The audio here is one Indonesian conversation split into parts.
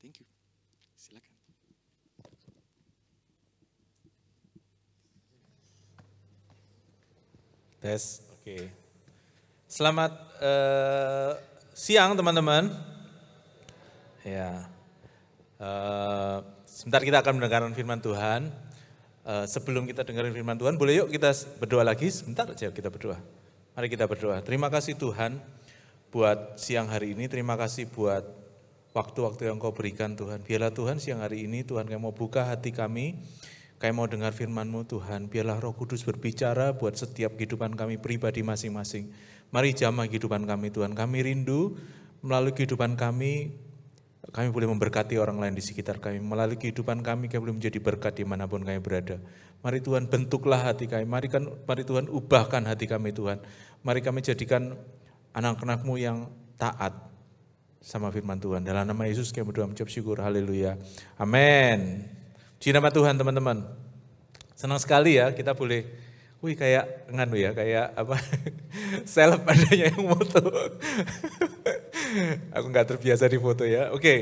Thank you. Silakan. Tes, oke. Okay. Selamat uh, siang teman-teman. Ya, uh, sebentar kita akan mendengarkan firman Tuhan. Uh, sebelum kita dengarkan firman Tuhan, boleh yuk kita berdoa lagi. Sebentar aja kita berdoa. Mari kita berdoa. Terima kasih Tuhan buat siang hari ini. Terima kasih buat waktu-waktu yang kau berikan Tuhan. Biarlah Tuhan siang hari ini Tuhan kami mau buka hati kami, kami mau dengar firman-Mu Tuhan. Biarlah roh kudus berbicara buat setiap kehidupan kami pribadi masing-masing. Mari jamah kehidupan kami Tuhan. Kami rindu melalui kehidupan kami, kami boleh memberkati orang lain di sekitar kami. Melalui kehidupan kami, kami boleh menjadi berkat dimanapun kami berada. Mari Tuhan bentuklah hati kami. Mari, kan, mari Tuhan ubahkan hati kami Tuhan. Mari kami jadikan anak-anakmu yang taat, sama firman Tuhan. Dalam nama Yesus kami berdoa mengucap syukur. Haleluya. Amin. Puji nama Tuhan teman-teman. Senang sekali ya kita boleh Wih kayak nganu ya, kayak apa self adanya yang foto. Aku nggak terbiasa di foto ya. Oke. Okay.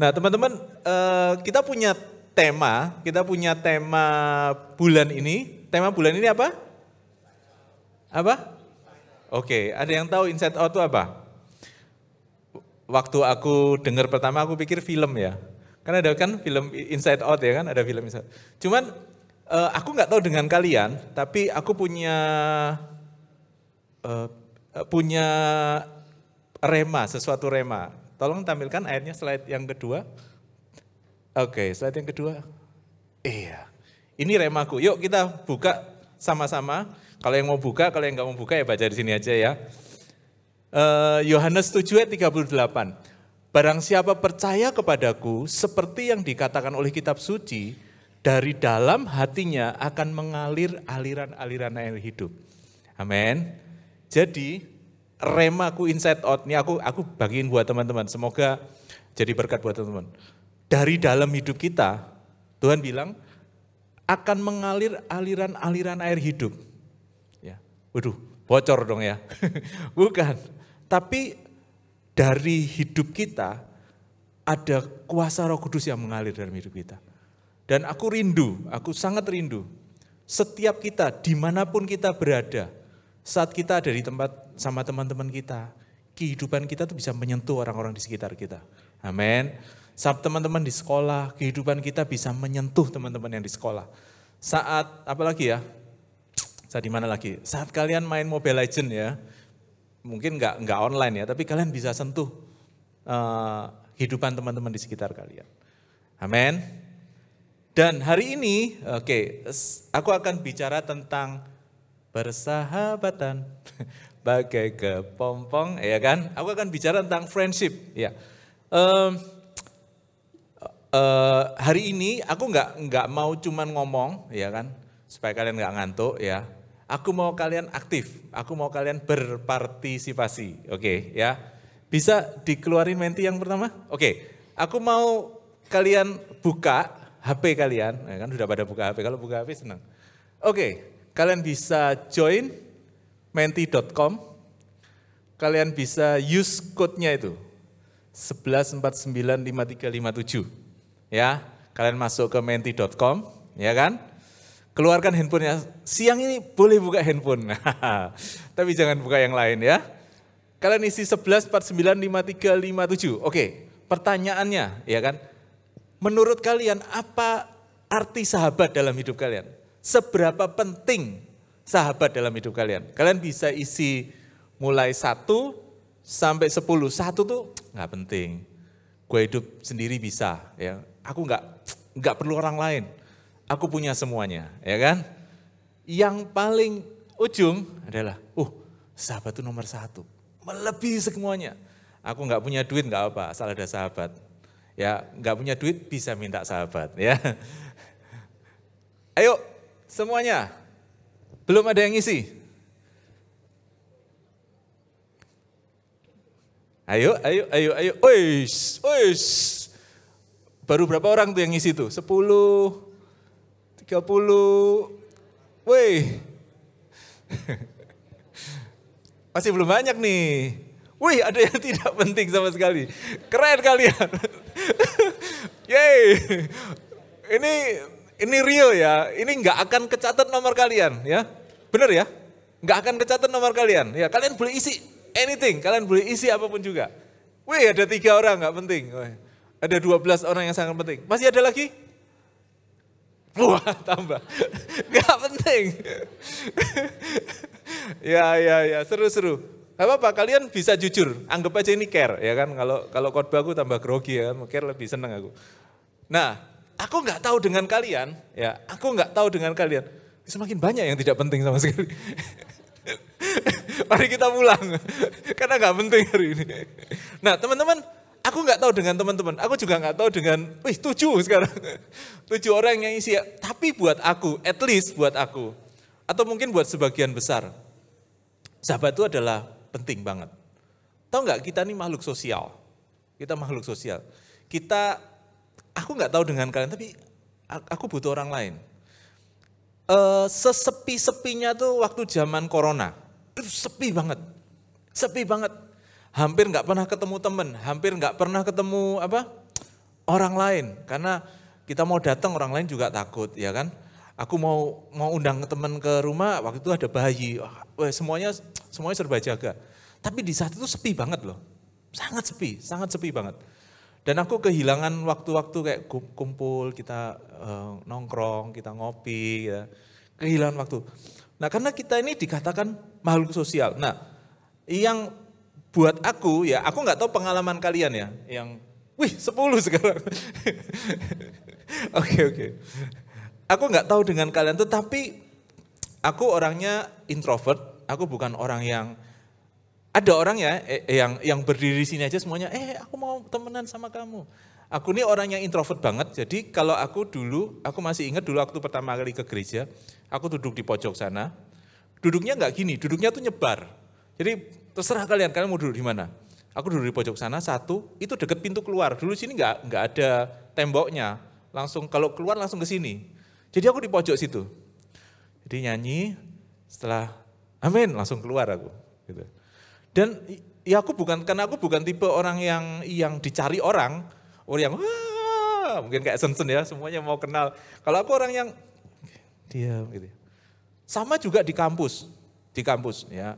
Nah teman-teman uh, kita punya tema, kita punya tema bulan ini. Tema bulan ini apa? Apa? Oke, okay. ada yang tahu inside out itu apa? waktu aku dengar pertama aku pikir film ya. Kan ada kan film Inside Out ya kan, ada film Inside Cuman uh, aku nggak tahu dengan kalian, tapi aku punya uh, punya rema, sesuatu rema. Tolong tampilkan ayatnya slide yang kedua. Oke, okay, slide yang kedua. Iya, ini remaku. Yuk kita buka sama-sama. Kalau yang mau buka, kalau yang nggak mau buka ya baca di sini aja ya. Eh, Yohanes 7 ayat 38. Barang siapa percaya kepadaku seperti yang dikatakan oleh kitab suci, dari dalam hatinya akan mengalir aliran-aliran air hidup. Amin. Jadi remaku inside out ini aku aku bagiin buat teman-teman. Semoga jadi berkat buat teman-teman. Dari dalam hidup kita Tuhan bilang akan mengalir aliran-aliran air hidup. Ya. Waduh, bocor dong ya. Bukan. Tapi dari hidup kita ada kuasa Roh Kudus yang mengalir dalam hidup kita. Dan aku rindu, aku sangat rindu. Setiap kita, dimanapun kita berada, saat kita ada di tempat sama teman-teman kita, kehidupan kita tuh bisa menyentuh orang-orang di sekitar kita. Amin. Saat teman-teman di sekolah, kehidupan kita bisa menyentuh teman-teman yang di sekolah. Saat, apalagi ya, saat di mana lagi? Saat kalian main Mobile Legend ya, mungkin nggak nggak online ya, tapi kalian bisa sentuh uh, teman-teman di sekitar kalian. Amin. Dan hari ini, oke, okay, aku akan bicara tentang persahabatan, bagai kepompong, ya kan? Aku akan bicara tentang friendship, ya. Um, uh, hari ini aku nggak nggak mau cuman ngomong, ya kan? Supaya kalian nggak ngantuk, ya Aku mau kalian aktif, aku mau kalian berpartisipasi. Oke, okay, ya. Bisa dikeluarin menti yang pertama? Oke. Okay. Aku mau kalian buka HP kalian. Nah, kan sudah pada buka HP. Kalau buka HP senang. Oke, okay. kalian bisa join menti.com. Kalian bisa use code-nya itu. 11495357. Ya, kalian masuk ke menti.com, ya kan? keluarkan handphonenya. Siang ini boleh buka handphone. Tapi jangan buka yang lain ya. Kalian isi 11, 49, 53, 57. Oke, pertanyaannya ya kan. Menurut kalian apa arti sahabat dalam hidup kalian? Seberapa penting sahabat dalam hidup kalian? Kalian bisa isi mulai 1 sampai 10. Satu tuh nggak penting. Gue hidup sendiri bisa ya. Aku nggak nggak perlu orang lain aku punya semuanya, ya kan? Yang paling ujung adalah, uh, sahabat itu nomor satu, melebihi semuanya. Aku nggak punya duit nggak apa, asal ada sahabat. Ya, nggak punya duit bisa minta sahabat, ya. Ayo, semuanya. Belum ada yang ngisi. Ayo, ayo, ayo, ayo. Ois, ois. Baru berapa orang tuh yang ngisi tuh? Sepuluh, 30. Wih. Masih belum banyak nih. Wih, ada yang tidak penting sama sekali. Keren kalian. Yeay. Ini ini real ya. Ini nggak akan kecatat nomor kalian ya. Bener ya? Nggak akan kecatat nomor kalian. Ya, kalian boleh isi anything. Kalian boleh isi apapun juga. Wih, ada tiga orang nggak penting. Wih. Ada 12 orang yang sangat penting. Masih ada lagi? Wah tambah. Gak penting. ya, ya, ya. Seru-seru. Gak apa-apa, kalian bisa jujur. Anggap aja ini care, ya kan. Kalau kalau khotbah aku tambah grogi ya kan. Care lebih seneng aku. Nah, aku nggak tahu dengan kalian. Ya, aku nggak tahu dengan kalian. Semakin banyak yang tidak penting sama sekali. Mari kita pulang. Karena nggak penting hari ini. Nah, teman-teman, Aku nggak tahu dengan teman-teman, aku juga nggak tahu dengan, wih tujuh sekarang, tujuh orang yang isi. Tapi buat aku, at least buat aku, atau mungkin buat sebagian besar, sahabat itu adalah penting banget. Tahu nggak kita ini makhluk sosial, kita makhluk sosial. Kita, aku nggak tahu dengan kalian, tapi aku butuh orang lain. Uh, sesepi-sepinya tuh waktu zaman corona, sepi banget, sepi banget hampir nggak pernah ketemu temen, hampir nggak pernah ketemu apa orang lain karena kita mau datang orang lain juga takut ya kan. Aku mau mau undang temen ke rumah waktu itu ada bayi, Wah, semuanya semuanya serba jaga. Tapi di saat itu sepi banget loh, sangat sepi, sangat sepi banget. Dan aku kehilangan waktu-waktu kayak kumpul, kita eh, nongkrong, kita ngopi, ya. kehilangan waktu. Nah karena kita ini dikatakan makhluk sosial. Nah yang buat aku ya, aku nggak tahu pengalaman kalian ya, yang wih 10 sekarang. Oke oke. Okay, okay. Aku nggak tahu dengan kalian tuh, tapi aku orangnya introvert. Aku bukan orang yang ada orang ya eh, eh, yang yang berdiri sini aja semuanya. Eh aku mau temenan sama kamu. Aku ini orangnya introvert banget, jadi kalau aku dulu, aku masih ingat dulu waktu pertama kali ke gereja, aku duduk di pojok sana, duduknya nggak gini, duduknya tuh nyebar. Jadi Terserah kalian, kalian mau duduk di mana. Aku duduk di pojok sana satu, itu deket pintu keluar. Dulu sini nggak nggak ada temboknya, langsung kalau keluar langsung ke sini. Jadi aku di pojok situ. Jadi nyanyi, setelah amin langsung keluar aku. Gitu. Dan ya aku bukan karena aku bukan tipe orang yang yang dicari orang, orang yang mungkin kayak sensen ya, semuanya mau kenal. Kalau aku orang yang diam gitu. Sama juga di kampus, di kampus ya.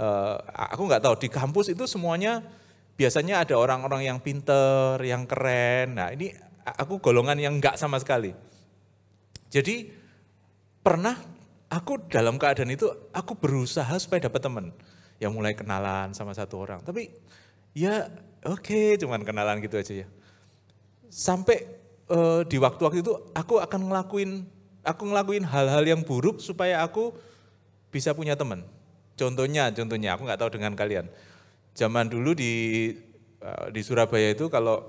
Eh, aku nggak tahu di kampus itu semuanya biasanya ada orang-orang yang pinter, yang keren. Nah ini aku golongan yang nggak sama sekali. Jadi pernah aku dalam keadaan itu aku berusaha supaya dapat teman. Yang mulai kenalan sama satu orang. Tapi ya oke okay, cuman kenalan gitu aja ya. Sampai uh, di waktu-waktu itu aku akan ngelakuin aku ngelakuin hal-hal yang buruk supaya aku bisa punya teman. Contohnya, contohnya aku nggak tahu dengan kalian. Zaman dulu di eh, di Surabaya itu kalau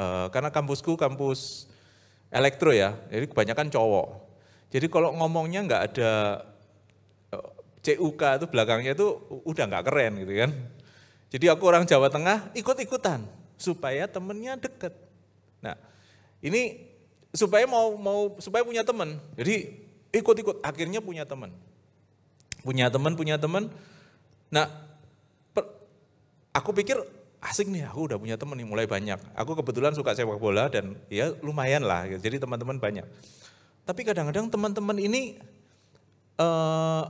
eh, karena kampusku kampus elektro ya, jadi kebanyakan cowok. Jadi kalau ngomongnya nggak ada eh, CUK itu belakangnya itu udah nggak keren gitu kan. Jadi aku orang Jawa Tengah ikut-ikutan supaya temennya deket. Nah ini supaya mau mau supaya punya temen. Jadi ikut-ikut akhirnya punya temen punya teman punya teman nah per, aku pikir asik nih aku udah punya teman nih mulai banyak aku kebetulan suka sepak bola dan ya lumayan lah jadi teman-teman banyak tapi kadang-kadang teman-teman ini uh, eh,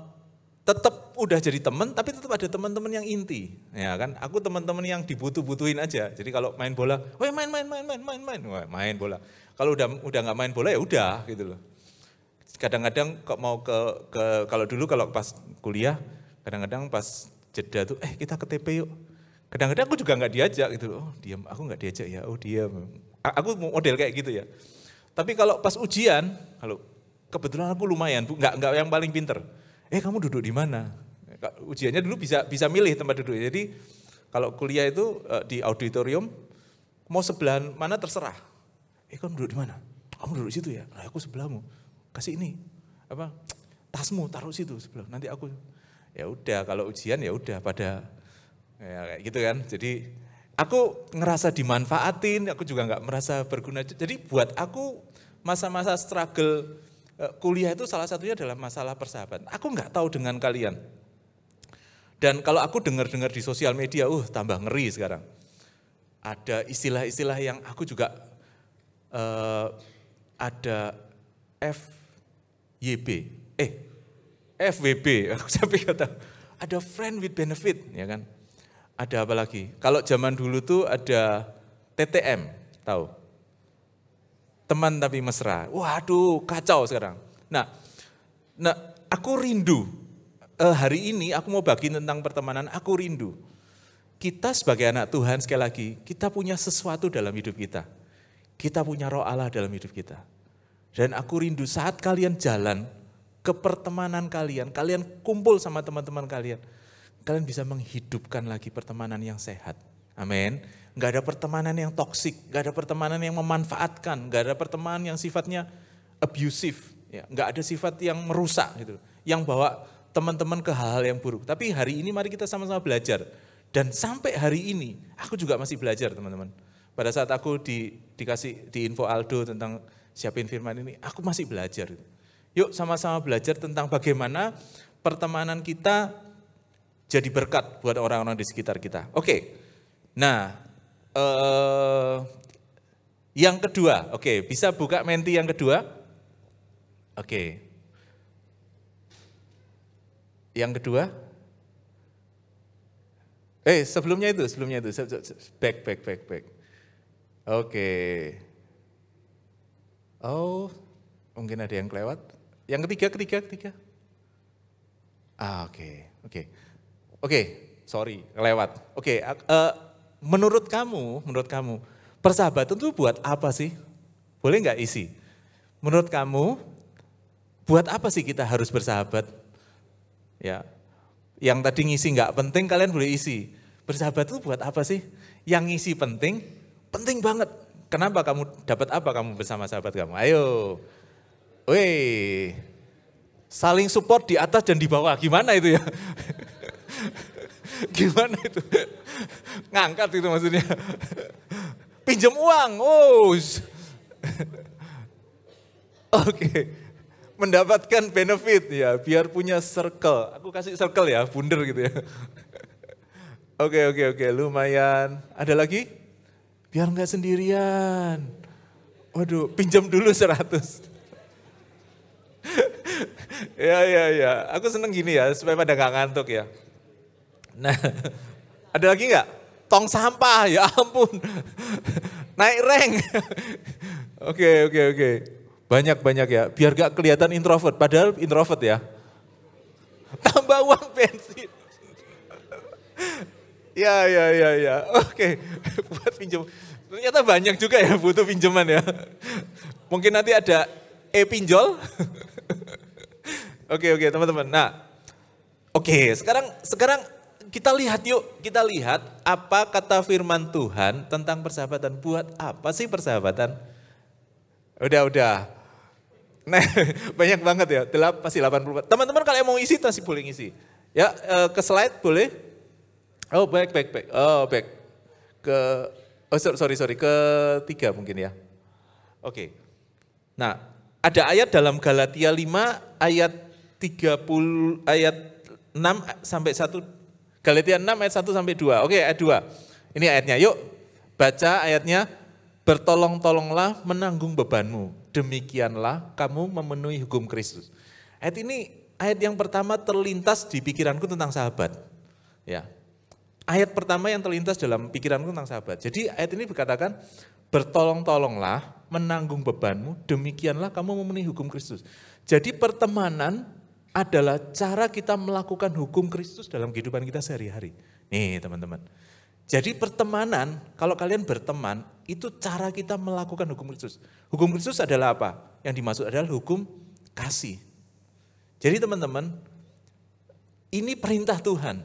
tetap udah jadi teman tapi tetap ada teman-teman yang inti ya kan aku teman-teman yang dibutuh-butuhin aja jadi kalau main bola wah main main main main main main main bola kalau udah udah nggak main bola ya udah gitu loh kadang-kadang kok mau ke, ke kalau dulu kalau pas kuliah kadang-kadang pas jeda tuh eh kita ke TP yuk kadang-kadang aku juga nggak diajak gitu oh diam aku nggak diajak ya oh diam aku model kayak gitu ya tapi kalau pas ujian kalau kebetulan aku lumayan bu nggak nggak yang paling pinter eh kamu duduk di mana ujiannya dulu bisa bisa milih tempat duduk jadi kalau kuliah itu eh, di auditorium mau sebelah mana terserah eh kamu duduk di mana kamu duduk situ ya nah, aku sebelahmu kasih ini apa tasmu taruh situ sebelum nanti aku ya udah kalau ujian ya udah pada ya kayak gitu kan jadi aku ngerasa dimanfaatin aku juga nggak merasa berguna jadi buat aku masa-masa struggle eh, kuliah itu salah satunya adalah masalah persahabatan aku nggak tahu dengan kalian dan kalau aku dengar-dengar di sosial media, uh tambah ngeri sekarang. Ada istilah-istilah yang aku juga uh, ada F YB, eh FWB, aku sampai kata ada friend with benefit, ya kan? Ada apa lagi? Kalau zaman dulu tuh ada TTM, tahu? Teman tapi mesra. Waduh, kacau sekarang. Nah, nah aku rindu eh, hari ini aku mau bagi tentang pertemanan. Aku rindu. Kita sebagai anak Tuhan sekali lagi, kita punya sesuatu dalam hidup kita. Kita punya roh Allah dalam hidup kita dan aku rindu saat kalian jalan ke pertemanan kalian, kalian kumpul sama teman-teman kalian. Kalian bisa menghidupkan lagi pertemanan yang sehat. Amin. Gak ada pertemanan yang toksik, gak ada pertemanan yang memanfaatkan, gak ada pertemanan yang sifatnya abusive, ya, gak ada sifat yang merusak gitu, yang bawa teman-teman ke hal-hal yang buruk. Tapi hari ini mari kita sama-sama belajar. Dan sampai hari ini aku juga masih belajar teman-teman. Pada saat aku di, dikasih di info Aldo tentang siapin firman ini, aku masih belajar. Yuk sama-sama belajar tentang bagaimana pertemanan kita jadi berkat buat orang-orang di sekitar kita. Oke, nah eh, yang kedua, oke bisa buka menti yang kedua. Oke, yang kedua, eh sebelumnya itu, sebelumnya itu, back, back, back, back. Oke. Oh, mungkin ada yang kelewat. Yang ketiga, ketiga, ketiga. Ah, oke, okay, oke. Okay. Oke, okay, sorry, kelewat. Oke, okay, uh, e, menurut kamu, menurut kamu, persahabatan itu buat apa sih? Boleh nggak isi? Menurut kamu, buat apa sih kita harus bersahabat? Ya, yang tadi ngisi nggak penting, kalian boleh isi. Bersahabat itu buat apa sih? Yang ngisi penting, penting banget. Kenapa kamu dapat apa kamu bersama sahabat kamu? Ayo. weh, Saling support di atas dan di bawah. Gimana itu ya? Gimana itu? Ngangkat itu maksudnya. Pinjam uang. Oh. Oke. Mendapatkan benefit ya, biar punya circle. Aku kasih circle ya, bunder gitu ya. Oke, okay, oke, okay, oke, lumayan. Ada lagi? Biar nggak sendirian. Waduh, pinjam dulu 100. ya, ya, ya. Aku seneng gini ya, supaya pada nggak ngantuk ya. Nah, ada lagi nggak? Tong sampah, ya ampun. Naik rank. Oke, oke, oke. Banyak-banyak ya, biar gak kelihatan introvert. Padahal introvert ya. Tambah uang bensin. Ya, ya, ya, ya. Oke, okay. buat pinjam. Ternyata banyak juga ya butuh pinjaman ya. Mungkin nanti ada e-pinjol. Oke, oke, teman-teman. Nah, oke, okay. sekarang sekarang kita lihat yuk, kita lihat apa kata firman Tuhan tentang persahabatan. Buat apa sih persahabatan? Udah, udah. Nah, banyak banget ya. Delapan, pasti puluh. Teman-teman kalau mau isi masih boleh ngisi. Ya, eh, ke slide boleh. Oh baik baik baik. Oh baik. Ke oh sorry sorry ke tiga mungkin ya. Oke. Okay. Nah ada ayat dalam Galatia 5 ayat 30 ayat 6 sampai 1 Galatia 6 ayat 1 sampai 2. Oke, okay, ayat 2. Ini ayatnya. Yuk baca ayatnya. Bertolong-tolonglah menanggung bebanmu. Demikianlah kamu memenuhi hukum Kristus. Ayat ini ayat yang pertama terlintas di pikiranku tentang sahabat. Ya, ayat pertama yang terlintas dalam pikiranku tentang sahabat. Jadi ayat ini berkatakan, bertolong-tolonglah menanggung bebanmu, demikianlah kamu memenuhi hukum Kristus. Jadi pertemanan adalah cara kita melakukan hukum Kristus dalam kehidupan kita sehari-hari. Nih teman-teman. Jadi pertemanan, kalau kalian berteman, itu cara kita melakukan hukum Kristus. Hukum Kristus adalah apa? Yang dimaksud adalah hukum kasih. Jadi teman-teman, ini perintah Tuhan.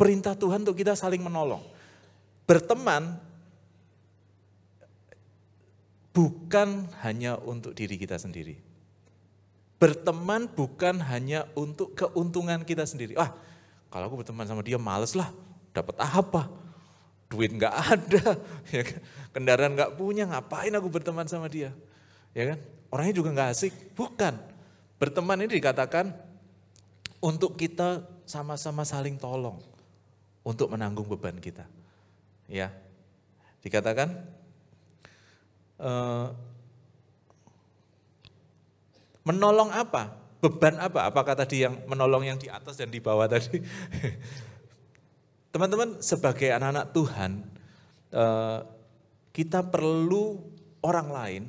Perintah Tuhan untuk kita saling menolong. Berteman bukan hanya untuk diri kita sendiri. Berteman bukan hanya untuk keuntungan kita sendiri. Wah, kalau aku berteman sama dia males lah, dapat apa? Duit nggak ada, ya kan? kendaraan nggak punya, ngapain aku berteman sama dia? Ya kan? Orangnya juga nggak asik, bukan. Berteman ini dikatakan untuk kita sama-sama saling tolong untuk menanggung beban kita. Ya, dikatakan uh, menolong apa? Beban apa? Apakah tadi yang menolong yang di atas dan di bawah tadi? Teman-teman, sebagai anak-anak Tuhan, uh, kita perlu orang lain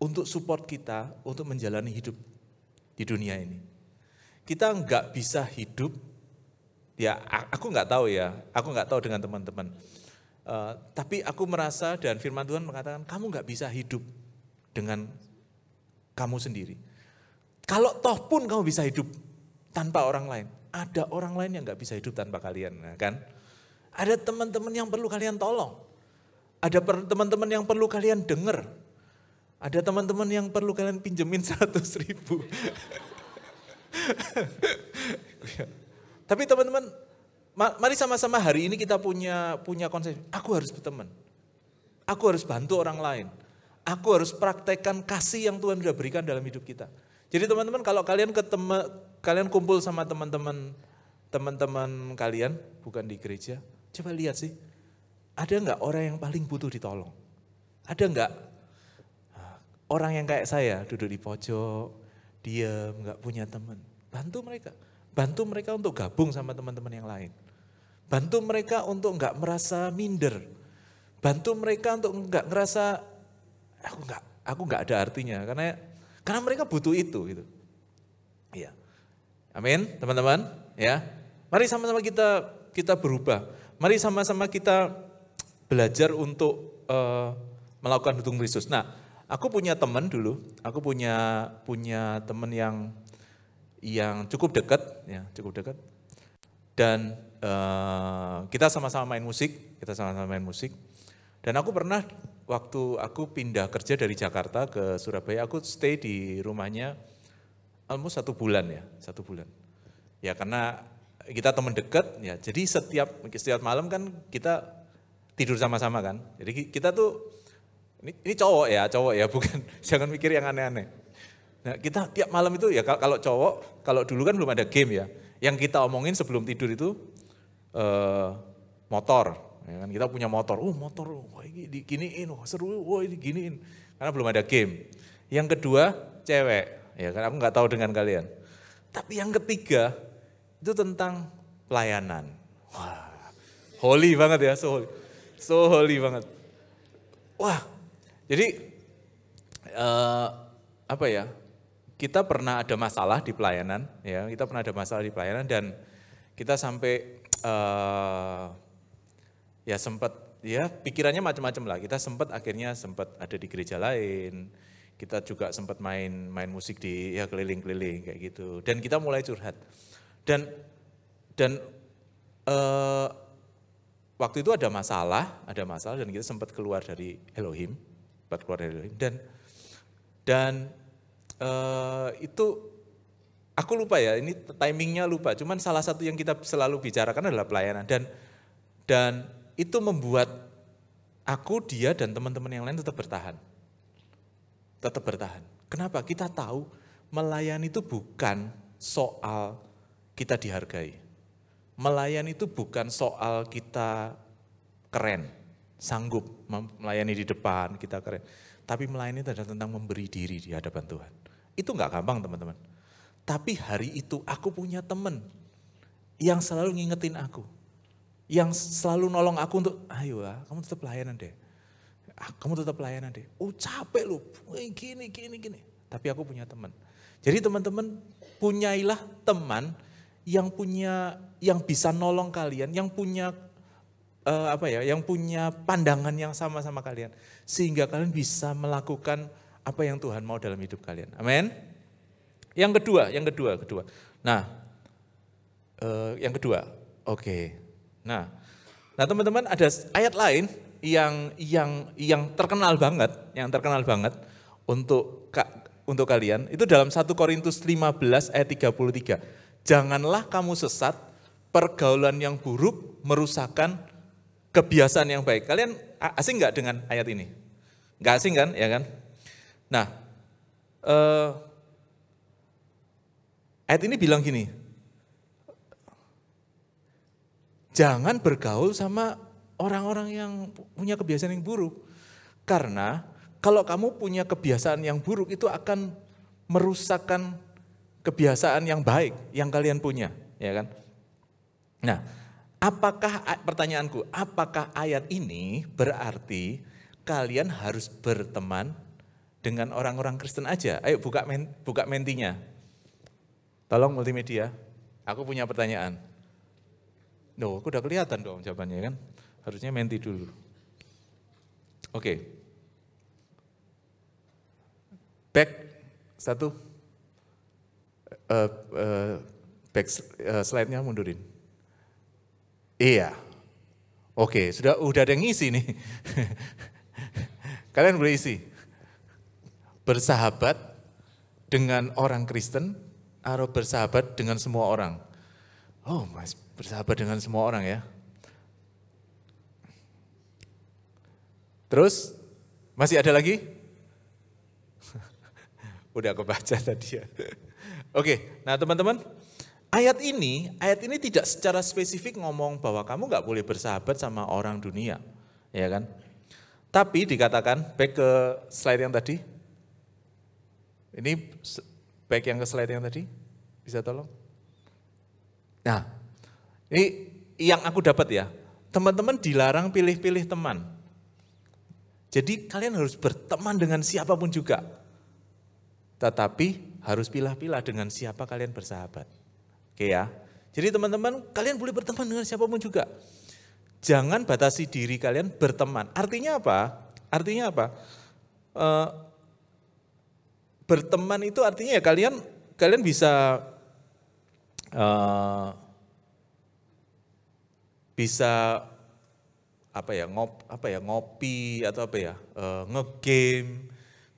untuk support kita untuk menjalani hidup di dunia ini. Kita nggak bisa hidup ya aku nggak tahu ya, aku nggak tahu dengan teman-teman. Uh, tapi aku merasa dan firman Tuhan mengatakan kamu nggak bisa hidup dengan kamu sendiri. Kalau toh pun kamu bisa hidup tanpa orang lain, ada orang lain yang nggak bisa hidup tanpa kalian, ya kan? Ada teman-teman yang perlu kalian tolong. Ada teman-teman yang perlu kalian dengar. Ada teman-teman yang perlu kalian pinjemin seratus ribu. Tapi teman-teman, mari sama-sama hari ini kita punya punya konsep, aku harus berteman. Aku harus bantu orang lain. Aku harus praktekkan kasih yang Tuhan sudah berikan dalam hidup kita. Jadi teman-teman kalau kalian ketemu kalian kumpul sama teman-teman teman-teman kalian bukan di gereja, coba lihat sih. Ada nggak orang yang paling butuh ditolong? Ada nggak ah, orang yang kayak saya duduk di pojok, diam, nggak punya teman? Bantu mereka. Bantu mereka untuk gabung sama teman-teman yang lain. Bantu mereka untuk nggak merasa minder. Bantu mereka untuk nggak ngerasa aku nggak aku nggak ada artinya karena karena mereka butuh itu gitu. Iya. Amin, teman-teman, ya. Mari sama-sama kita kita berubah. Mari sama-sama kita belajar untuk uh, melakukan hitung Kristus. Nah, aku punya teman dulu, aku punya punya teman yang yang cukup dekat, ya cukup dekat. Dan uh, kita sama-sama main musik, kita sama-sama main musik. Dan aku pernah waktu aku pindah kerja dari Jakarta ke Surabaya, aku stay di rumahnya almost satu bulan ya, satu bulan. Ya karena kita teman dekat, ya jadi setiap setiap malam kan kita tidur sama-sama kan. Jadi kita tuh ini, ini cowok ya, cowok ya, bukan jangan mikir yang aneh-aneh Nah, kita tiap malam itu ya kalau cowok, kalau dulu kan belum ada game ya. Yang kita omongin sebelum tidur itu eh, motor. Ya kan kita punya motor. Oh, motor. Oh, wah, ini diginiin. Wah, seru. Wah, ini diginiin. Karena belum ada game. Yang kedua, cewek. Ya kan aku nggak tahu dengan kalian. Tapi yang ketiga itu tentang pelayanan. Wah, holy banget ya, so holy. So holy banget. Wah. Jadi uh, apa ya? kita pernah ada masalah di pelayanan, ya kita pernah ada masalah di pelayanan dan kita sampai uh, ya sempat ya pikirannya macam-macam lah. Kita sempat akhirnya sempat ada di gereja lain, kita juga sempat main main musik di ya keliling-keliling kayak gitu. Dan kita mulai curhat dan dan uh, waktu itu ada masalah, ada masalah dan kita sempat keluar dari Elohim, sempat keluar dari Elohim dan dan Eh, itu aku lupa ya, ini timingnya lupa. Cuman salah satu yang kita selalu bicarakan adalah pelayanan dan dan itu membuat aku, dia dan teman-teman yang lain tetap bertahan. Tetap bertahan. Kenapa? Kita tahu melayani itu bukan soal kita dihargai. Melayani itu bukan soal kita keren, sanggup melayani di depan, kita keren. Tapi melayani itu adalah tentang memberi diri di hadapan Tuhan itu nggak gampang teman-teman. Tapi hari itu aku punya teman yang selalu ngingetin aku. Yang selalu nolong aku untuk, ayo lah, kamu tetap layanan deh. Ah, kamu tetap layanan deh. Oh capek lu, gini, gini, gini. Tapi aku punya teman. Jadi teman-teman, punyailah teman yang punya, yang bisa nolong kalian, yang punya uh, apa ya, yang punya pandangan yang sama sama kalian, sehingga kalian bisa melakukan apa yang Tuhan mau dalam hidup kalian. Amin. Yang kedua, yang kedua, kedua. Nah, eh, yang kedua, oke. Okay. Nah, nah teman-teman ada ayat lain yang yang yang terkenal banget, yang terkenal banget untuk untuk kalian itu dalam 1 Korintus 15 ayat 33. Janganlah kamu sesat, pergaulan yang buruk merusakkan kebiasaan yang baik. Kalian asing nggak dengan ayat ini? Nggak asing kan, ya kan? Nah, eh, ayat ini bilang gini, jangan bergaul sama orang-orang yang punya kebiasaan yang buruk. Karena kalau kamu punya kebiasaan yang buruk itu akan merusakkan kebiasaan yang baik yang kalian punya, ya kan? Nah, apakah pertanyaanku, apakah ayat ini berarti kalian harus berteman dengan orang-orang Kristen aja. Ayo buka men, buka mentinya. Tolong multimedia. Aku punya pertanyaan. No, aku udah kelihatan dong jawabannya kan. Harusnya menti dulu. Oke. Okay. Back satu. Uh, uh, back uh, slide-nya mundurin. Iya. Oke, okay, sudah udah ada yang ngisi nih. Kalian boleh isi bersahabat dengan orang Kristen atau bersahabat dengan semua orang? Oh, mas bersahabat dengan semua orang ya. Terus masih ada lagi? Udah aku baca tadi ya. Oke, nah teman-teman, ayat ini, ayat ini tidak secara spesifik ngomong bahwa kamu nggak boleh bersahabat sama orang dunia, ya kan? Tapi dikatakan back ke slide yang tadi, ini baik yang ke slide yang tadi, bisa tolong? Nah, ini yang aku dapat ya, teman-teman dilarang pilih-pilih teman. Jadi kalian harus berteman dengan siapapun juga. Tetapi harus pilih-pilih dengan siapa kalian bersahabat. Oke ya. Jadi teman-teman, kalian boleh berteman dengan siapapun juga. Jangan batasi diri kalian berteman. Artinya apa? Artinya apa? Uh, berteman itu artinya ya kalian kalian bisa uh, bisa apa ya ngop apa ya ngopi atau apa ya uh, ngegame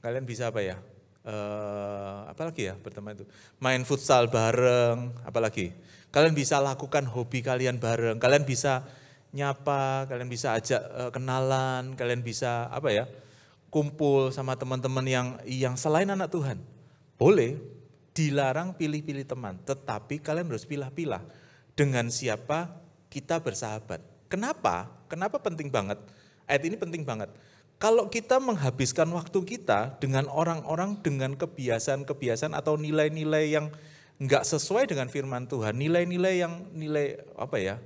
kalian bisa apa ya uh, eh, apalagi ya berteman itu main futsal bareng apalagi kalian bisa lakukan hobi kalian bareng kalian bisa nyapa kalian bisa ajak uh, kenalan kalian bisa apa ya kumpul sama teman-teman yang yang selain anak Tuhan. Boleh dilarang pilih-pilih teman, tetapi kalian harus pilih-pilih dengan siapa kita bersahabat. Kenapa? Kenapa penting banget? Ayat ini penting banget. Kalau kita menghabiskan waktu kita dengan orang-orang dengan kebiasaan-kebiasaan atau nilai-nilai yang nggak sesuai dengan firman Tuhan, nilai-nilai yang nilai apa ya?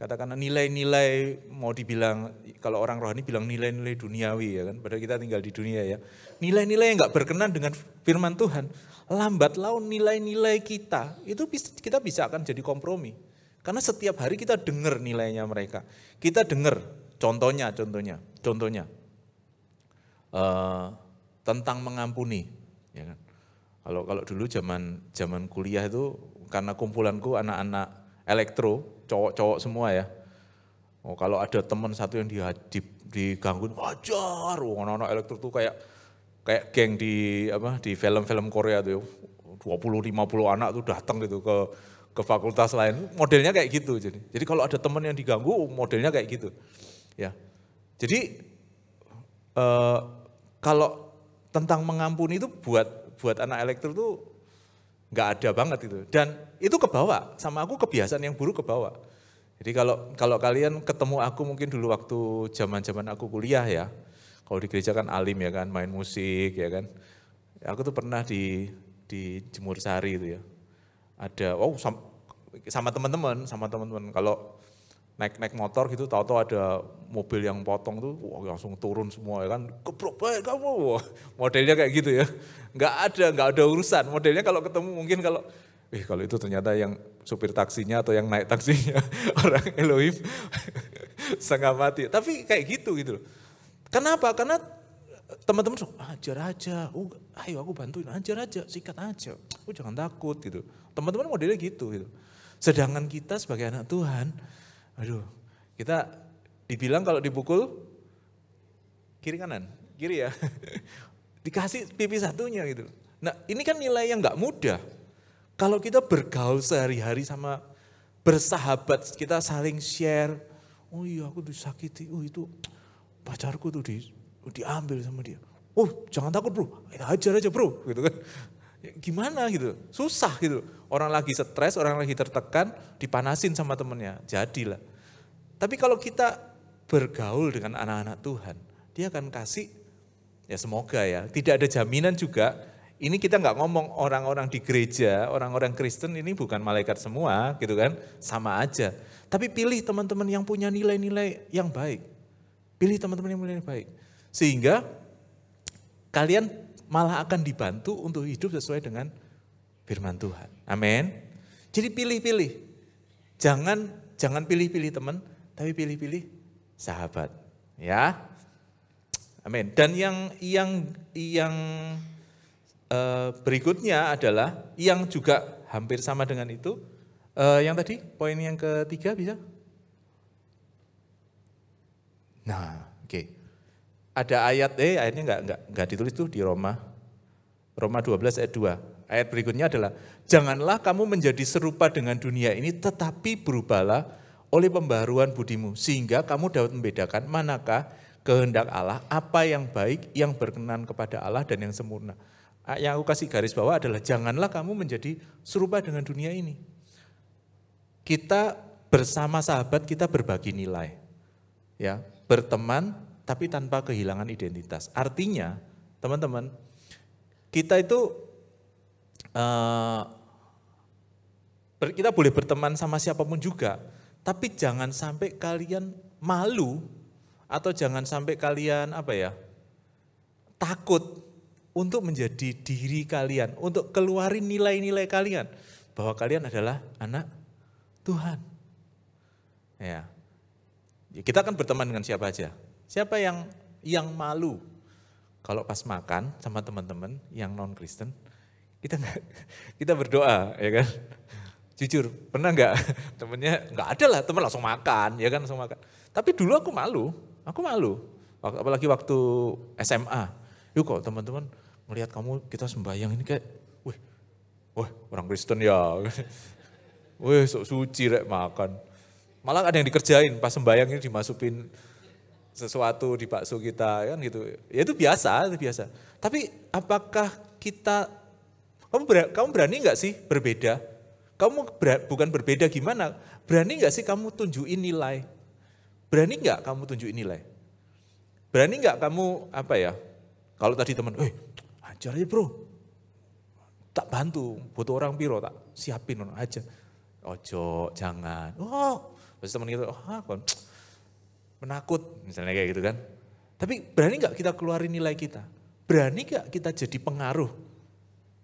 katakanlah nilai-nilai mau dibilang kalau orang rohani bilang nilai-nilai duniawi ya kan padahal kita tinggal di dunia ya nilai-nilai yang nggak berkenan dengan firman Tuhan lambat laun nilai-nilai kita itu kita bisa akan jadi kompromi karena setiap hari kita dengar nilainya mereka kita dengar contohnya contohnya contohnya uh, tentang mengampuni ya kan kalau kalau dulu zaman zaman kuliah itu karena kumpulanku anak-anak elektro cowok-cowok semua ya. Oh, kalau ada teman satu yang di, diganggu digangguin wajar, oh, anak-anak elektro tuh kayak kayak geng di apa di film-film Korea tuh 20 ya. 50 anak tuh datang gitu ke ke fakultas lain. Modelnya kayak gitu jadi. Jadi kalau ada teman yang diganggu modelnya kayak gitu. Ya. Jadi eh, kalau tentang mengampuni itu buat buat anak elektro tuh nggak ada banget itu. Dan itu kebawa, sama aku kebiasaan yang buruk kebawa. Jadi kalau kalau kalian ketemu aku mungkin dulu waktu zaman-zaman aku kuliah ya, kalau di gereja kan alim ya kan, main musik ya kan. Aku tuh pernah di di Jemur Sari itu ya. Ada, wow oh, sama teman-teman, sama teman-teman. Kalau naik-naik motor gitu, tahu-tahu ada mobil yang potong tuh, wah langsung turun semua ya kan, keprok baik kamu, wah, modelnya kayak gitu ya, nggak ada, nggak ada urusan, modelnya kalau ketemu mungkin kalau, eh kalau itu ternyata yang supir taksinya atau yang naik taksinya orang Elohim sangat mati, tapi kayak gitu gitu loh. Kenapa? Karena teman-teman so, ajar aja, oh, ayo aku bantuin, ajar aja, sikat aja, oh jangan takut gitu. Teman-teman modelnya gitu gitu. Sedangkan kita sebagai anak Tuhan, Aduh, kita dibilang kalau dipukul kiri kanan, kiri ya. Dikasih pipi satunya gitu. Nah ini kan nilai yang gak mudah. Kalau kita bergaul sehari-hari sama bersahabat, kita saling share. Oh iya aku disakiti, oh itu pacarku tuh di, diambil sama dia. Oh jangan takut bro, hajar aja bro gitu kan ya, gimana gitu, susah gitu. Orang lagi stres, orang lagi tertekan, dipanasin sama temennya, jadilah. Tapi kalau kita bergaul dengan anak-anak Tuhan, dia akan kasih, ya semoga ya, tidak ada jaminan juga, ini kita nggak ngomong orang-orang di gereja, orang-orang Kristen ini bukan malaikat semua gitu kan, sama aja. Tapi pilih teman-teman yang punya nilai-nilai yang baik. Pilih teman-teman yang punya nilai baik. Sehingga kalian malah akan dibantu untuk hidup sesuai dengan firman Tuhan. Amin. Jadi pilih-pilih. Jangan jangan pilih-pilih teman, tapi pilih-pilih sahabat, ya. Amin. Dan yang yang yang uh, berikutnya adalah yang juga hampir sama dengan itu. Uh, yang tadi poin yang ketiga bisa? Nah, oke. Okay. Ada ayat eh ayatnya nggak nggak nggak ditulis tuh di Roma. Roma 12 ayat 2. Ayat berikutnya adalah janganlah kamu menjadi serupa dengan dunia ini tetapi berubahlah oleh pembaruan budimu sehingga kamu dapat membedakan manakah kehendak Allah, apa yang baik, yang berkenan kepada Allah dan yang sempurna. Ah, yang aku kasih garis bawah adalah janganlah kamu menjadi serupa dengan dunia ini. Kita bersama sahabat kita berbagi nilai. Ya, berteman tapi tanpa kehilangan identitas. Artinya, teman-teman, kita itu uh, kita boleh berteman sama siapapun juga, tapi jangan sampai kalian malu atau jangan sampai kalian apa ya takut untuk menjadi diri kalian, untuk keluarin nilai-nilai kalian bahwa kalian adalah anak Tuhan. Ya. ya kita akan berteman dengan siapa aja. Siapa yang yang malu kalau pas makan sama teman-teman yang non Kristen kita kita berdoa ya kan Jujur, pernah nggak temennya nggak ada lah temen langsung makan, ya kan langsung makan. Tapi dulu aku malu, aku malu. Apalagi waktu SMA. Yuk kok teman-teman melihat kamu kita sembahyang ini kayak, wih, wih orang Kristen ya. Wih sok suci rek makan. Malah ada yang dikerjain pas sembahyang ini dimasukin sesuatu di bakso kita ya kan gitu. Ya itu biasa, itu biasa. Tapi apakah kita kamu kamu berani nggak sih berbeda? Kamu ber, bukan berbeda gimana, berani nggak sih kamu tunjukin nilai? Berani nggak kamu tunjukin nilai? Berani nggak kamu apa ya? Kalau tadi teman, eh ajar aja bro, tak bantu, butuh orang biro tak siapin orang aja. Ojo, jangan. Oh, pasti teman kita, oh kon menakut misalnya kayak gitu kan. Tapi berani nggak kita keluarin nilai kita? Berani nggak kita jadi pengaruh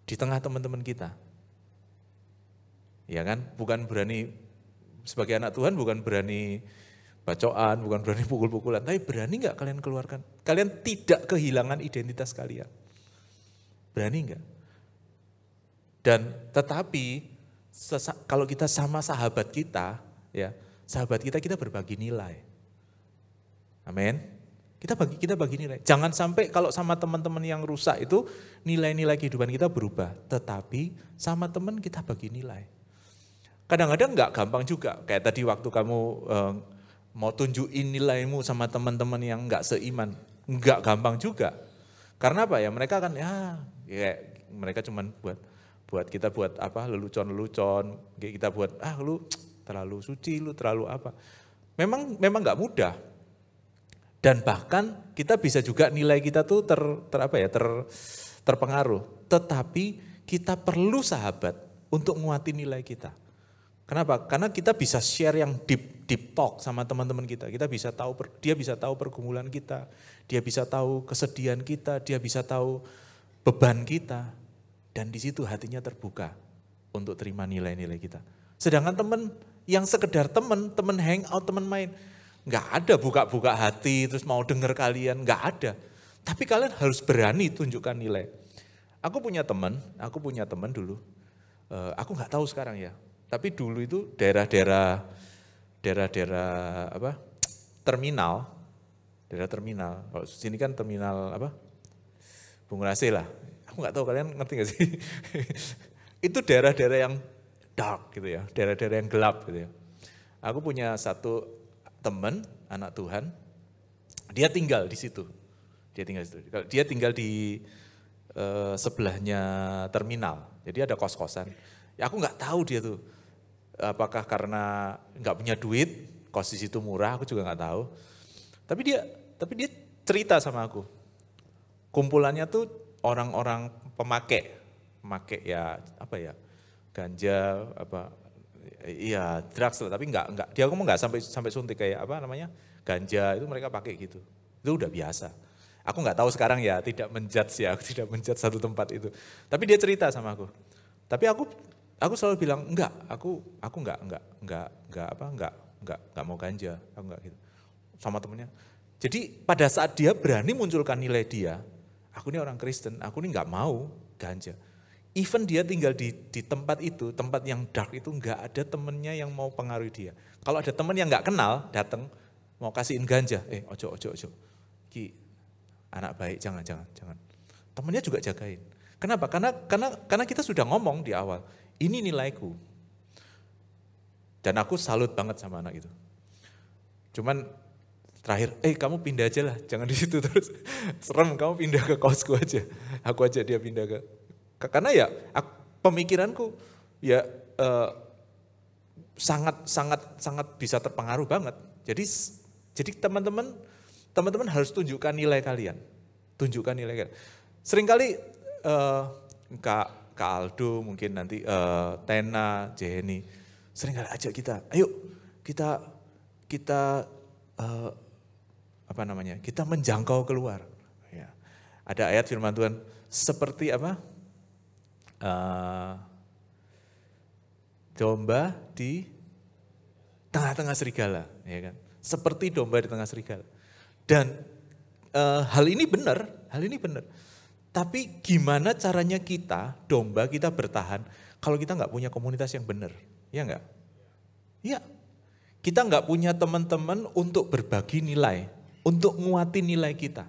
di tengah teman-teman kita? Ya kan? Bukan berani sebagai anak Tuhan bukan berani bacoan, bukan berani pukul-pukulan, tapi berani nggak kalian keluarkan? Kalian tidak kehilangan identitas kalian. Berani nggak? Dan tetapi kalau kita sama sahabat kita, ya sahabat kita kita berbagi nilai. Amin. Kita bagi kita bagi nilai. Jangan sampai kalau sama teman-teman yang rusak itu nilai-nilai kehidupan kita berubah, tetapi sama teman kita bagi nilai kadang-kadang nggak gampang juga. Kayak tadi waktu kamu eh, mau tunjukin nilaimu sama teman-teman yang nggak seiman, nggak gampang juga. Karena apa ya? Mereka kan ya, ya mereka cuman buat buat kita buat apa lelucon-lelucon, kita buat ah lu terlalu suci, lu terlalu apa. Memang memang nggak mudah. Dan bahkan kita bisa juga nilai kita tuh ter, ter apa ya ter terpengaruh. Tetapi kita perlu sahabat untuk nguatin nilai kita. Kenapa? Karena kita bisa share yang deep deep talk sama teman-teman kita. Kita bisa tahu dia bisa tahu pergumulan kita, dia bisa tahu kesedihan kita, dia bisa tahu beban kita dan di situ hatinya terbuka untuk terima nilai-nilai kita. Sedangkan teman yang sekedar teman, teman hangout, teman main, nggak ada buka-buka hati terus mau denger kalian, nggak ada. Tapi kalian harus berani tunjukkan nilai. Aku punya teman, aku punya teman dulu. Uh, aku nggak tahu sekarang ya, tapi dulu itu daerah-daerah daerah-daerah apa? terminal, daerah terminal. Kalau sini kan terminal apa? bung Rasi lah. Aku nggak tahu kalian ngerti nggak sih? itu daerah-daerah yang dark gitu ya, daerah-daerah yang gelap gitu ya. Aku punya satu teman anak Tuhan, dia tinggal di situ. Dia tinggal di situ. Dia tinggal di uh, sebelahnya terminal. Jadi ada kos-kosan. Ya aku nggak tahu dia tuh Apakah karena nggak punya duit, kos di situ murah, aku juga nggak tahu. Tapi dia, tapi dia cerita sama aku. Kumpulannya tuh orang-orang pemakai, pemakai ya apa ya, ganja apa, iya drugs Tapi nggak nggak, dia ngomong nggak sampai sampai suntik kayak apa namanya ganja itu mereka pakai gitu. Itu udah biasa aku nggak tahu sekarang ya, tidak menjudge ya, aku tidak menjudge satu tempat itu. Tapi dia cerita sama aku. Tapi aku aku selalu bilang enggak aku aku enggak enggak enggak enggak apa enggak enggak enggak mau ganja aku enggak gitu sama temennya jadi pada saat dia berani munculkan nilai dia aku ini orang Kristen aku ini enggak mau ganja even dia tinggal di di tempat itu tempat yang dark itu enggak ada temennya yang mau pengaruhi dia kalau ada temen yang enggak kenal datang mau kasihin ganja eh ojo ojo ojo ki anak baik jangan jangan jangan temennya juga jagain Kenapa? Karena karena karena kita sudah ngomong di awal. Ini nilaiku. Dan aku salut banget sama anak itu. Cuman terakhir, eh kamu pindah aja lah, jangan di situ terus. Serem, kamu pindah ke kosku aja. Aku aja dia pindah ke. Karena ya aku, pemikiranku ya eh, sangat sangat sangat bisa terpengaruh banget. Jadi jadi teman-teman teman-teman harus tunjukkan nilai kalian. Tunjukkan nilai kalian. Seringkali eh, kak Kak Aldo, mungkin nanti uh, Tena, Jenny. Sering kali ajak kita, ayo kita kita uh, apa namanya? Kita menjangkau keluar. Ya. Ada ayat firman Tuhan seperti apa? Uh, domba di tengah-tengah serigala, ya kan? Seperti domba di tengah serigala. Dan uh, hal ini benar, hal ini benar tapi gimana caranya kita, domba kita bertahan kalau kita nggak punya komunitas yang benar? Ya nggak? Ya. Kita nggak punya teman-teman untuk berbagi nilai, untuk nguatin nilai kita.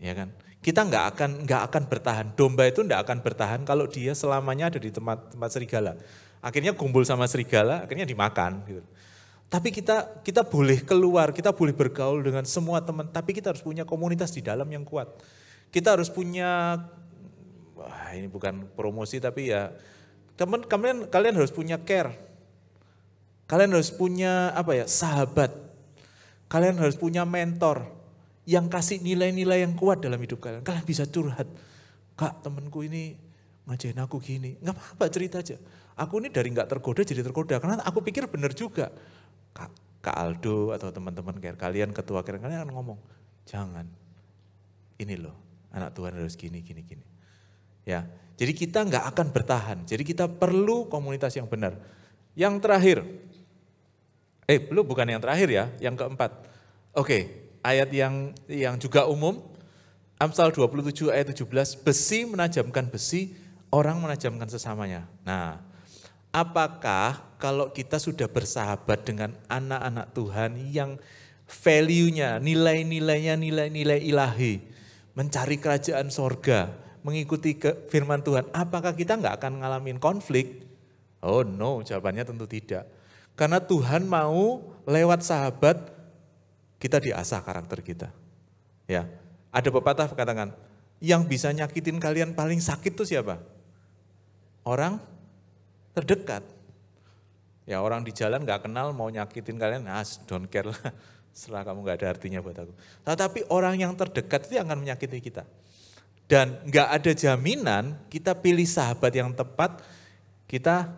Ya kan? Kita nggak akan nggak akan bertahan. Domba itu nggak akan bertahan kalau dia selamanya ada di tempat tempat serigala. Akhirnya kumpul sama serigala, akhirnya dimakan. Gitu. Tapi kita kita boleh keluar, kita boleh bergaul dengan semua teman, tapi kita harus punya komunitas di dalam yang kuat. Kita harus punya wah ini bukan promosi tapi ya teman kalian kalian harus punya care. Kalian harus punya apa ya? sahabat. Kalian harus punya mentor yang kasih nilai-nilai yang kuat dalam hidup kalian. Kalian bisa curhat. Kak, temanku ini ngajain aku gini. nggak apa-apa, cerita aja. Aku ini dari nggak tergoda jadi tergoda karena aku pikir benar juga. Kak, Kak Aldo atau teman-teman kalian, ketua kalian, kalian ngomong, jangan. Ini loh, anak Tuhan harus gini, gini, gini. Ya, jadi kita nggak akan bertahan. Jadi kita perlu komunitas yang benar. Yang terakhir, eh belum bukan yang terakhir ya, yang keempat. Oke, ayat yang yang juga umum, Amsal 27 ayat 17, besi menajamkan besi, orang menajamkan sesamanya. Nah, apakah kalau kita sudah bersahabat dengan anak-anak Tuhan yang value-nya, nilai-nilainya, nilai-nilai ilahi, mencari kerajaan sorga, mengikuti ke firman Tuhan, apakah kita nggak akan ngalamin konflik? Oh no, jawabannya tentu tidak. Karena Tuhan mau lewat sahabat kita diasah karakter kita. Ya, ada pepatah katakan, yang bisa nyakitin kalian paling sakit tuh siapa? Orang terdekat. Ya orang di jalan nggak kenal mau nyakitin kalian, As nah, don't care lah. Setelah kamu nggak ada artinya buat aku. Tetapi orang yang terdekat itu akan menyakiti kita. Dan nggak ada jaminan kita pilih sahabat yang tepat, kita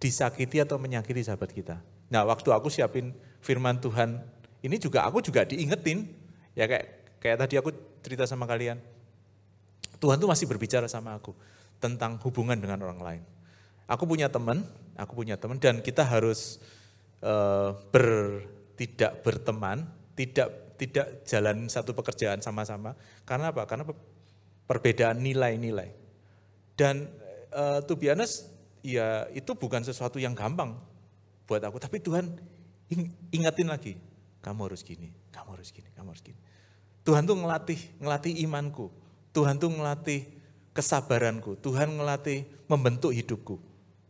disakiti atau menyakiti sahabat kita. Nah waktu aku siapin firman Tuhan, ini juga aku juga diingetin. Ya kayak kayak tadi aku cerita sama kalian. Tuhan tuh masih berbicara sama aku tentang hubungan dengan orang lain. Aku punya teman, aku punya teman dan kita harus uh, ber tidak berteman, tidak tidak jalan satu pekerjaan sama-sama. Karena apa? Karena perbedaan nilai-nilai. Dan uh, to be honest, ya itu bukan sesuatu yang gampang buat aku. Tapi Tuhan ingatin lagi, kamu harus gini, kamu harus gini, kamu harus gini. Tuhan tuh ngelatih, ngelatih imanku. Tuhan tuh ngelatih kesabaranku. Tuhan ngelatih membentuk hidupku.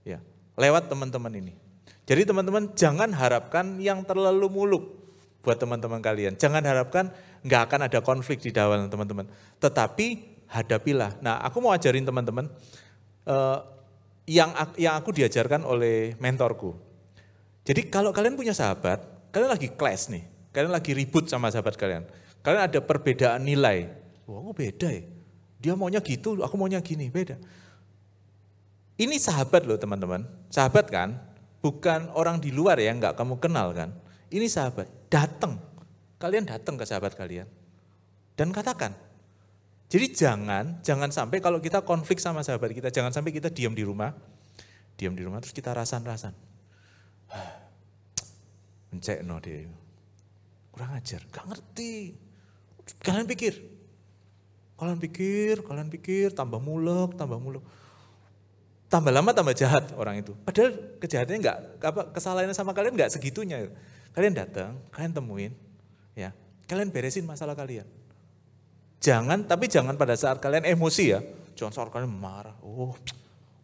Ya, lewat teman-teman ini. Jadi teman-teman jangan harapkan yang terlalu muluk buat teman-teman kalian. Jangan harapkan nggak akan ada konflik di dalam teman-teman. Tetapi hadapilah. Nah, aku mau ajarin teman-teman eh, yang yang aku diajarkan oleh mentorku. Jadi kalau kalian punya sahabat, kalian lagi clash nih, kalian lagi ribut sama sahabat kalian. Kalian ada perbedaan nilai. Wah, aku beda ya. Dia maunya gitu, aku maunya gini, beda. Ini sahabat loh teman-teman. Sahabat kan? Bukan orang di luar ya, enggak kamu kenal kan. Ini sahabat, datang. Kalian datang ke sahabat kalian. Dan katakan. Jadi jangan, jangan sampai kalau kita konflik sama sahabat kita, jangan sampai kita diam di rumah. Diam di rumah terus kita rasan-rasan. Ah, Mencek no dia. Kurang ajar, gak ngerti. Kalian pikir, kalian pikir, kalian pikir, tambah mulek, tambah mulek tambah lama tambah jahat orang itu. Padahal kejahatannya nggak apa kesalahannya sama kalian nggak segitunya. Kalian datang, kalian temuin, ya, kalian beresin masalah kalian. Jangan, tapi jangan pada saat kalian emosi ya. Jangan saat kalian marah, oh,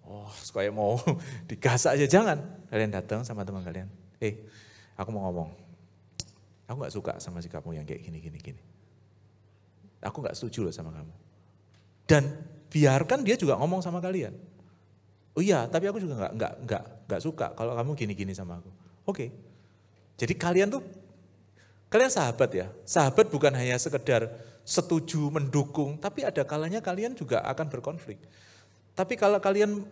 oh, kayak mau digasak aja. Jangan, kalian datang sama teman kalian. Eh, aku mau ngomong. Aku nggak suka sama sikapmu yang kayak gini, gini, gini. Aku nggak setuju loh sama kamu. Dan biarkan dia juga ngomong sama kalian Oh iya, tapi aku juga nggak nggak nggak nggak suka kalau kamu gini-gini sama aku. Oke. Okay. Jadi kalian tuh kalian sahabat ya. Sahabat bukan hanya sekedar setuju mendukung, tapi ada kalanya kalian juga akan berkonflik. Tapi kalau kalian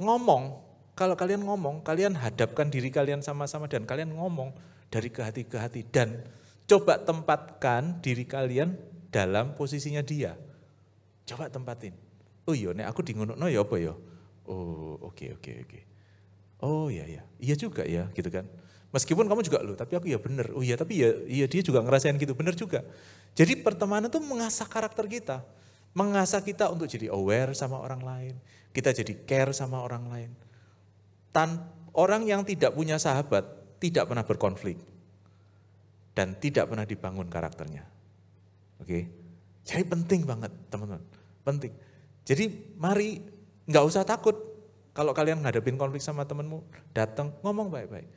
ngomong, kalau kalian ngomong, kalian hadapkan diri kalian sama-sama dan kalian ngomong dari ke hati ke hati dan coba tempatkan diri kalian dalam posisinya dia. Coba tempatin. Oh iya, nek aku di ngono ya apa ya? Oh, oke, okay, oke, okay, oke. Okay. Oh iya, iya. Iya juga ya, gitu kan. Meskipun kamu juga loh, tapi aku ya bener. Oh iya, tapi ya, iya dia juga ngerasain gitu, bener juga. Jadi pertemanan itu mengasah karakter kita. Mengasah kita untuk jadi aware sama orang lain. Kita jadi care sama orang lain. Tan orang yang tidak punya sahabat, tidak pernah berkonflik. Dan tidak pernah dibangun karakternya. Oke. Okay? Jadi penting banget, teman-teman. Penting. Jadi mari Nggak usah takut kalau kalian ngadepin konflik sama temenmu, datang ngomong baik-baik.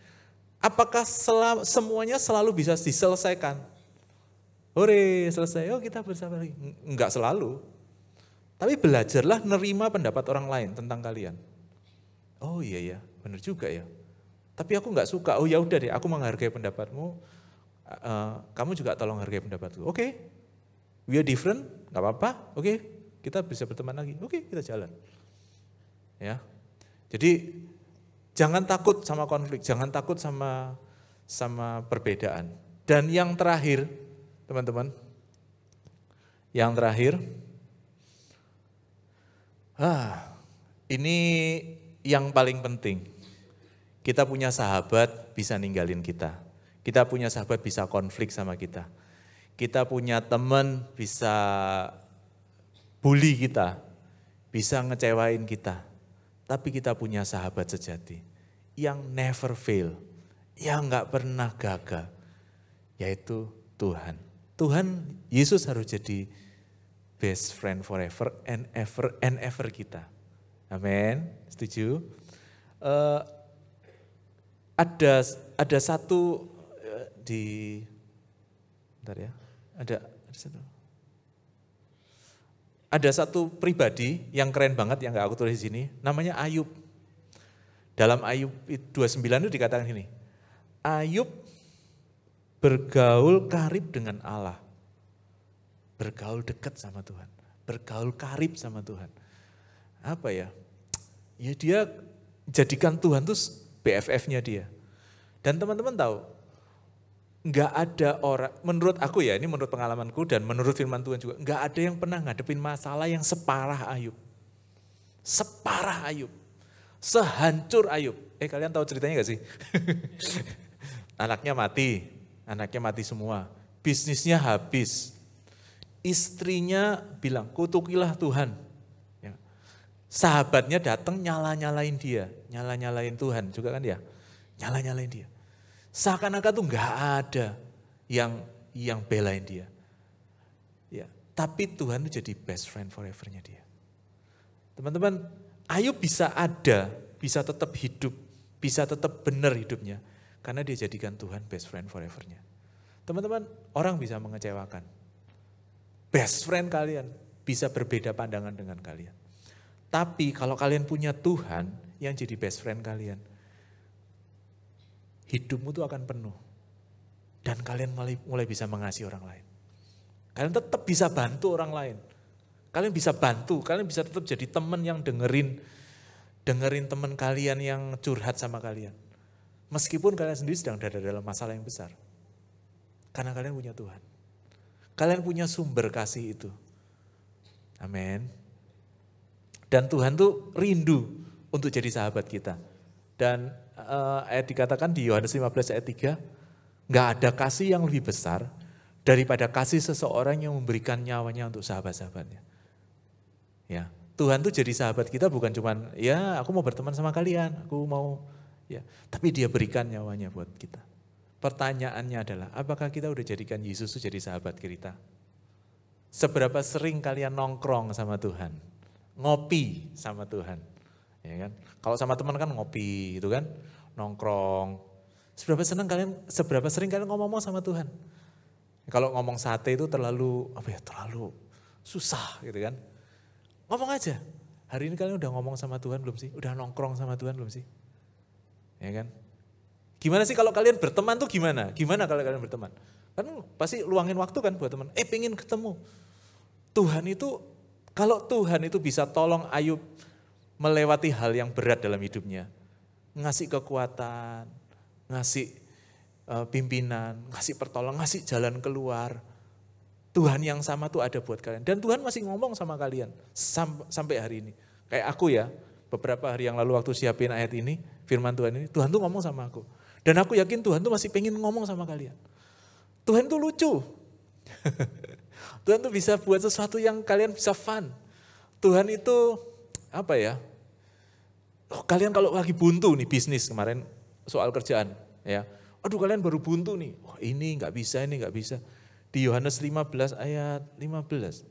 Apakah selam, semuanya selalu bisa diselesaikan? Hore, selesai. Oh, kita bersama lagi. Enggak selalu. Tapi belajarlah nerima pendapat orang lain tentang kalian. Oh iya ya, benar juga ya. Tapi aku nggak suka. Oh ya udah deh, aku menghargai pendapatmu. Uh, kamu juga tolong hargai pendapatku. Oke, okay. we are different, nggak apa-apa. Oke, okay. kita bisa berteman lagi. Oke, kita jalan. Ya. Jadi jangan takut sama konflik, jangan takut sama sama perbedaan. Dan yang terakhir, teman-teman, yang terakhir, ah, ini yang paling penting. Kita punya sahabat bisa ninggalin kita. Kita punya sahabat bisa konflik sama kita. Kita punya teman bisa bully kita, bisa ngecewain kita. Tapi kita punya sahabat sejati yang never fail, yang nggak pernah gagal, yaitu Tuhan. Tuhan Yesus harus jadi best friend forever and ever and ever kita. Amin. Setuju? Uh, ada ada satu eh, di bentar ya. Ada ada satu ada satu pribadi yang keren banget yang gak aku tulis di sini, namanya Ayub. Dalam Ayub 29 itu dikatakan ini, Ayub bergaul karib dengan Allah. Bergaul dekat sama Tuhan. Bergaul karib sama Tuhan. Apa ya? Ya dia jadikan Tuhan terus BFF-nya dia. Dan teman-teman tahu, nggak ada orang, menurut aku ya, ini menurut pengalamanku dan menurut firman Tuhan juga, nggak ada yang pernah ngadepin masalah yang separah Ayub. Separah Ayub. Sehancur Ayub. Eh kalian tahu ceritanya gak sih? anaknya mati, anaknya mati semua. Bisnisnya habis. Istrinya bilang, kutukilah Tuhan. Ya. Sahabatnya datang nyala-nyalain dia, nyala-nyalain Tuhan juga kan dia Nyala-nyalain dia Seakan-akan tuh nggak ada yang yang belain dia. Ya, tapi Tuhan itu jadi best friend forevernya dia. Teman-teman, ayo bisa ada, bisa tetap hidup, bisa tetap benar hidupnya karena dia jadikan Tuhan best friend forevernya. Teman-teman, orang bisa mengecewakan. Best friend kalian bisa berbeda pandangan dengan kalian. Tapi kalau kalian punya Tuhan yang jadi best friend kalian, hidupmu itu akan penuh. Dan kalian mulai, mulai bisa mengasihi orang lain. Kalian tetap bisa bantu orang lain. Kalian bisa bantu, kalian bisa tetap jadi teman yang dengerin dengerin teman kalian yang curhat sama kalian. Meskipun kalian sendiri sedang ada dalam masalah yang besar. Karena kalian punya Tuhan. Kalian punya sumber kasih itu. Amin. Dan Tuhan tuh rindu untuk jadi sahabat kita. Dan uh, ayat dikatakan di Yohanes 15 ayat 3, nggak ada kasih yang lebih besar daripada kasih seseorang yang memberikan nyawanya untuk sahabat-sahabatnya. Ya, Tuhan tuh jadi sahabat kita bukan cuman ya aku mau berteman sama kalian, aku mau ya, tapi dia berikan nyawanya buat kita. Pertanyaannya adalah apakah kita udah jadikan Yesus tuh jadi sahabat kita? Seberapa sering kalian nongkrong sama Tuhan? Ngopi sama Tuhan? Ya kan? Kalau sama teman kan ngopi gitu kan, nongkrong. Seberapa senang kalian, seberapa sering kalian ngomong-ngomong sama Tuhan? Kalau ngomong sate itu terlalu apa ya, terlalu susah gitu kan. Ngomong aja. Hari ini kalian udah ngomong sama Tuhan belum sih? Udah nongkrong sama Tuhan belum sih? Ya kan? Gimana sih kalau kalian berteman tuh gimana? Gimana kalau kalian berteman? Kan pasti luangin waktu kan buat teman. Eh pengen ketemu. Tuhan itu, kalau Tuhan itu bisa tolong Ayub melewati hal yang berat dalam hidupnya. Ngasih kekuatan, ngasih e, pimpinan, ngasih pertolongan, ngasih jalan keluar. Tuhan yang sama tuh ada buat kalian. Dan Tuhan masih ngomong sama kalian sam sampai hari ini. Kayak aku ya, beberapa hari yang lalu waktu siapin ayat ini, firman Tuhan ini, Tuhan tuh ngomong sama aku. Dan aku yakin Tuhan tuh masih pengen ngomong sama kalian. Tuhan tuh lucu. Tuhan tuh bisa buat sesuatu yang kalian bisa fun. Tuhan itu apa ya? oh, kalian kalau lagi buntu nih bisnis kemarin soal kerjaan ya. Aduh kalian baru buntu nih. Wah, oh, ini nggak bisa, ini nggak bisa. Di Yohanes 15 ayat 15.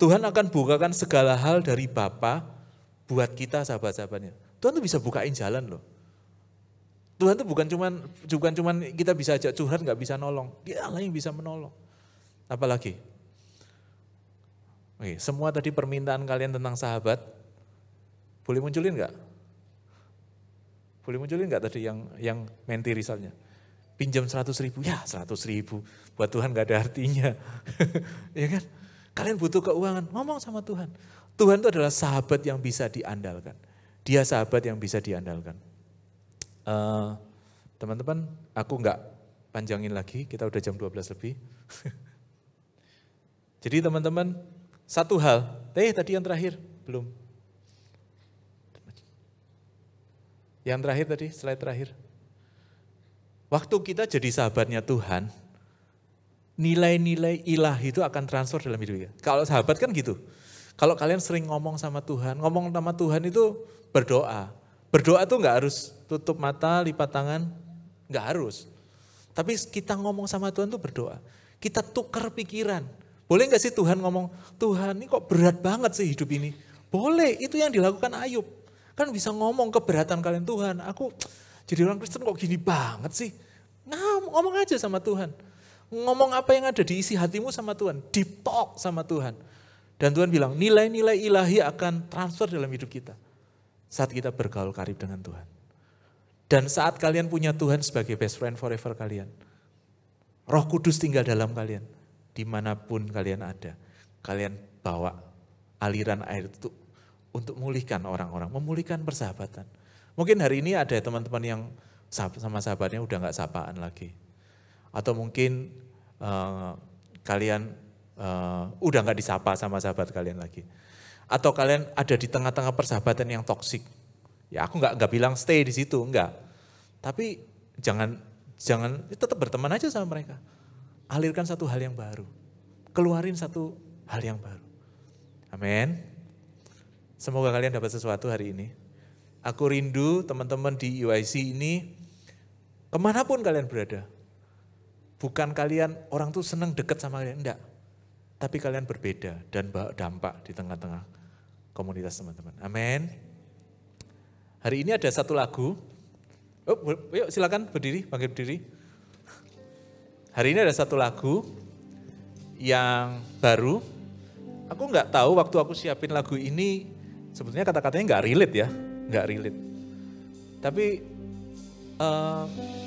Tuhan akan bukakan segala hal dari Bapa buat kita sahabat-sahabatnya. Tuhan tuh bisa bukain jalan loh. Tuhan tuh bukan cuman bukan cuman kita bisa ajak curhat nggak bisa nolong. Dia Allah yang bisa menolong. Apalagi Oke, semua tadi permintaan kalian tentang sahabat boleh munculin nggak? Boleh munculin nggak tadi yang yang menti risalnya? Pinjam 100 ribu, ya 100 ribu. Buat Tuhan nggak ada artinya. ya kan? Kalian butuh keuangan, ngomong sama Tuhan. Tuhan itu adalah sahabat yang bisa diandalkan. Dia sahabat yang bisa diandalkan. teman eh, teman-teman, aku nggak panjangin lagi, kita udah jam 12 lebih. Jadi teman-teman, satu hal, eh tadi yang terakhir, belum. Yang terakhir tadi, slide terakhir. Waktu kita jadi sahabatnya Tuhan, nilai-nilai ilah itu akan transfer dalam hidup kita. Kalau sahabat kan gitu. Kalau kalian sering ngomong sama Tuhan, ngomong sama Tuhan itu berdoa. Berdoa tuh nggak harus tutup mata, lipat tangan, nggak harus. Tapi kita ngomong sama Tuhan tuh berdoa. Kita tukar pikiran. Boleh nggak sih Tuhan ngomong, Tuhan ini kok berat banget sih hidup ini. Boleh, itu yang dilakukan Ayub. Kan bisa ngomong keberatan kalian Tuhan. Aku jadi orang Kristen kok gini banget sih. Nah, ngomong aja sama Tuhan. Ngomong apa yang ada di isi hatimu sama Tuhan. Deep talk sama Tuhan. Dan Tuhan bilang nilai-nilai ilahi akan transfer dalam hidup kita. Saat kita bergaul karib dengan Tuhan. Dan saat kalian punya Tuhan sebagai best friend forever kalian. Roh Kudus tinggal dalam kalian. Dimanapun kalian ada. Kalian bawa aliran air itu untuk memulihkan orang-orang, memulihkan persahabatan. Mungkin hari ini ada teman-teman yang sama sahabatnya udah nggak sapaan lagi, atau mungkin uh, kalian uh, udah nggak disapa sama sahabat kalian lagi, atau kalian ada di tengah-tengah persahabatan yang toksik. Ya aku nggak nggak bilang stay di situ, nggak. Tapi jangan jangan tetap berteman aja sama mereka. Alirkan satu hal yang baru, keluarin satu hal yang baru. Amin. Semoga kalian dapat sesuatu hari ini. Aku rindu teman-teman di UIC ini, kemanapun kalian berada. Bukan kalian, orang tuh senang dekat sama kalian, enggak. Tapi kalian berbeda dan bawa dampak di tengah-tengah komunitas teman-teman. Amin. Hari ini ada satu lagu. Oh, yuk silakan berdiri, bangkit berdiri. Hari ini ada satu lagu yang baru. Aku nggak tahu waktu aku siapin lagu ini Sebetulnya kata-katanya nggak relate ya, nggak relate. Tapi uh,